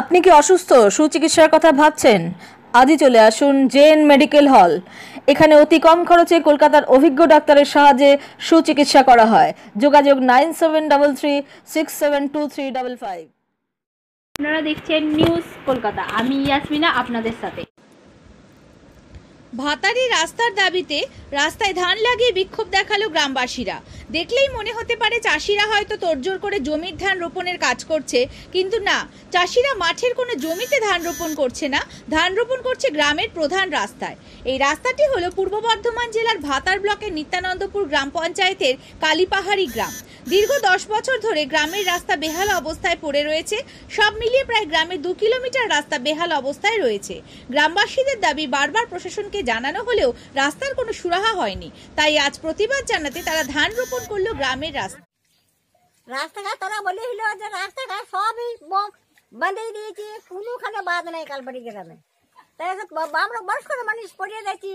আপনি কি অসুস্থ সুচিকিৎসার কথা ভাবছেন আজই চলে আসুন জেন মেডিকেল হল এখানে অতি কম খরচে কলকাতার অভিজ্ঞ ডাক্তারের সাহায্যে সুচিকিৎসা করা হয় যোগাযোগ nine seven double three six seven two three double five আপনারা দেখছেন নিউজ কলকাতা আমি ইয়াসমিনা আপনাদের সাথে ভাতারি রাস্তার দাবিতে রাস্তায় ধান লাগিয়ে বিক্ষোভ দেখালো গ্রামবাসীরা দেখলেই মনে হতে পারে চাষিরা হয়তো তোড়জোড় করে জমির ধান রোপণের কাজ করছে কিন্তু না চাষিরা মাঠের কোনো জমিতে ধান রোপণ করছে না ধান রোপণ করছে গ্রামের প্রধান রাস্তায় এই রাস্তাটি হলো পূর্ব বর্ধমান জেলার ভাতার ব্লকের নিত্যানন্দপুর গ্রাম পঞ্চায়েতের কালীপাহাড়ি গ্রাম দীর্ঘ দশ বছর ধরে গ্রামের রাস্তা বেহাল অবস্থায় পড়ে রয়েছে সব মিলিয়ে প্রায় গ্রামে দু কিলোমিটার রাস্তা বেহাল অবস্থায় রয়েছে গ্রামবাসীদের দাবি বারবার প্রশাসনকে জানানো হলেও রাস্তার কোনো সুরাহা হয়নি তাই আজ প্রতিবাদ জানাতে তারা ধান রোপণ ফোন করলো গ্রামের রাস্তা রাস্তাঘাট তারা বলে হলো যে রাস্তাঘাট সবই বাঁধিয়ে দিয়েছি কোনোখানে বাদ নাই কালবাড়ি গ্রামে তাই আমরা বয়স্ক মানুষ পড়ে যাচ্ছি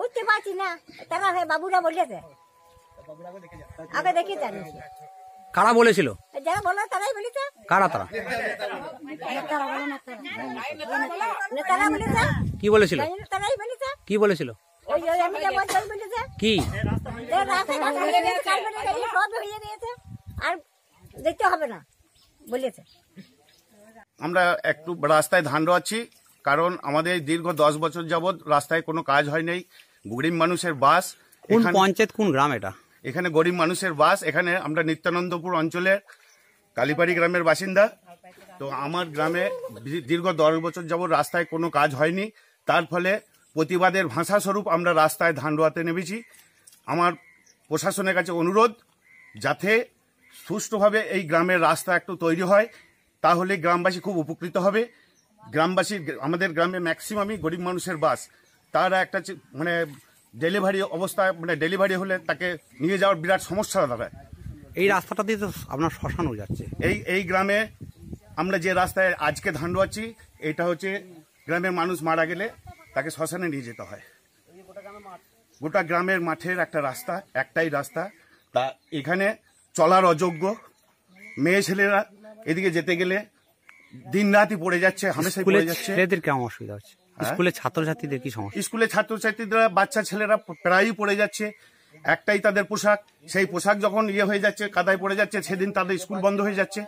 উঠতে পারছি না তারা হয়ে বাবুরা বলেছে আগে দেখি জানি কারা বলেছিল যারা বলো তারাই বলেছে কারা তারা কি বলেছিল তারাই বলেছে কি বলেছিল আমরা একটু রাস্তায় ধান রোয়াচ্ছি কারণ আমাদের দীর্ঘ দশ বছর যাবৎ রাস্তায় কোনো কাজ হয় নাই গরিব মানুষের বাস পঞ্চায়েত কোন গ্রাম এটা এখানে গরিব মানুষের বাস এখানে আমরা নিত্যানন্দপুর অঞ্চলের কালীবাড়ি গ্রামের বাসিন্দা তো আমার গ্রামে দীর্ঘ দশ বছর যাবৎ রাস্তায় কোনো কাজ হয়নি তার ফলে প্রতিবাদের ভাষাস্বরূপ আমরা রাস্তায় ধান রোয়াতে নেমেছি আমার প্রশাসনের কাছে অনুরোধ যাতে সুষ্ঠুভাবে এই গ্রামের রাস্তা একটু তৈরি হয় তাহলে গ্রামবাসী খুব উপকৃত হবে গ্রামবাসী আমাদের গ্রামে ম্যাক্সিমামই গরিব মানুষের বাস তারা একটা মানে ডেলিভারি অবস্থায় মানে ডেলিভারি হলে তাকে নিয়ে যাওয়ার বিরাট সমস্যা দাঁড়ায় এই রাস্তাটা দিয়ে তো আপনার শ্মশানও যাচ্ছে এই এই গ্রামে আমরা যে রাস্তায় আজকে ধান রোয়াচ্ছি এটা হচ্ছে গ্রামের মানুষ মারা গেলে তাকে শ্মশানে নিয়ে যেতে হয় গোটা গ্রামের মাঠের একটা রাস্তা একটাই রাস্তা তা এখানে চলার অযোগ্য মেয়ে ছেলেরা এদিকে যেতে গেলে দিন রাতই পড়ে যাচ্ছে হামেশাই পড়ে যাচ্ছে ছেলেদের কেমন অসুবিধা হচ্ছে হ্যাঁ? স্কুলে ছাত্রছাত্রীদের কি সমস্যা স্কুলে ছাত্রছাত্রীদের বাচ্চা ছেলেরা প্রায়ই পড়ে যাচ্ছে একটাই তাদের পোশাক সেই পোশাক যখন ইয়ে হয়ে যাচ্ছে কাদায় পড়ে যাচ্ছে সেদিন তাদের স্কুল বন্ধ হয়ে যাচ্ছে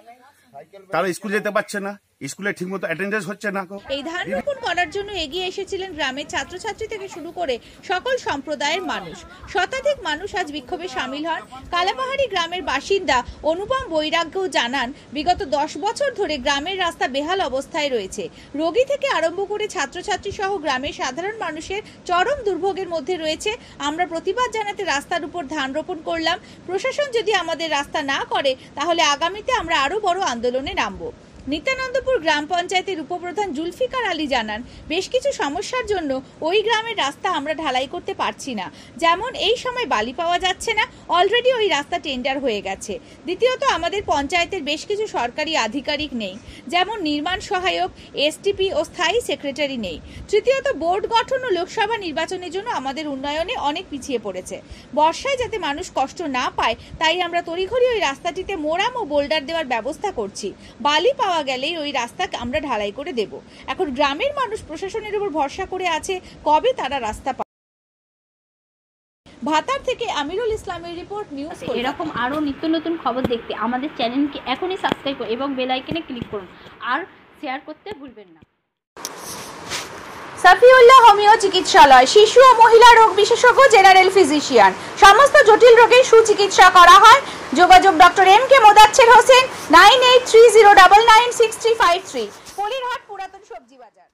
তারা স্কুল যেতে পারছে না স্কুলে ঠিকমতো অ্যাটেন্ডেন্স হচ্ছে না এই ধান রোপণ করার জন্য এগিয়ে এসেছিলেন গ্রামের ছাত্রছাত্রী থেকে শুরু করে সকল সম্প্রদায়ের মানুষ শতাধিক মানুষ আজ বিক্ষোভে সামিল হন কালাপাহাড়ি গ্রামের বাসিন্দা অনুপম বৈরাগ্যও জানান বিগত দশ বছর ধরে গ্রামের রাস্তা বেহাল অবস্থায় রয়েছে রোগী থেকে আরম্ভ করে ছাত্রছাত্রী সহ গ্রামের সাধারণ মানুষের চরম দুর্ভোগের মধ্যে রয়েছে আমরা প্রতিবাদ জানাতে রাস্তার উপর ধান রোপণ করলাম প্রশাসন যদি আমাদের রাস্তা না করে তাহলে আগামীতে আমরা আরও বড় আন্দোলনে নামবো নিত্যানন্দপুর গ্রাম পঞ্চায়েতের উপপ্রধান জুলফিকার আলী জানান বেশ কিছু সমস্যার জন্য ওই গ্রামের রাস্তা আমরা ঢালাই করতে পারছি না যেমন এই সময় বালি পাওয়া যাচ্ছে না অলরেডি ওই রাস্তা টেন্ডার হয়ে গেছে দ্বিতীয়ত আমাদের পঞ্চায়েতের বেশ কিছু সরকারি আধিকারিক নেই যেমন নির্মাণ সহায়ক এসটিপি ও স্থায়ী সেক্রেটারি নেই তৃতীয়ত বোর্ড গঠন ও লোকসভা নির্বাচনের জন্য আমাদের উন্নয়নে অনেক পিছিয়ে পড়েছে বর্ষায় যাতে মানুষ কষ্ট না পায় তাই আমরা তড়িঘড়ি ওই রাস্তাটিতে মোরাম ও বোল্ডার দেওয়ার ব্যবস্থা করছি বালি পাওয়া পাওয়া গেলেই ওই রাস্তা আমরা ঢালাই করে দেব এখন গ্রামের মানুষ প্রশাসনের উপর ভরসা করে আছে কবে তারা রাস্তা ভাতার থেকে আমিরুল ইসলামের রিপোর্ট নিউজ আচ্ছা, এরকম আরও নিত্য নতুন খবর দেখতে আমাদের চ্যানেলকে এখনই সাবস্ক্রাইব করুন এবং বেল আইকনে ক্লিক করুন আর শেয়ার করতে ভুলবেন না সাফিউল্লাহ হোমিও চিকিৎসালয় শিশু ও মহিলা রোগ বিশেষজ্ঞ জেনারেল ফিজিশিয়ান সমস্ত জটিল রোগের সুচিকিৎসা করা হয় যোগাযোগ doctor M K Modasser Hossain nine eight three zero double nine six three five three পুরাতন সবজি বাজার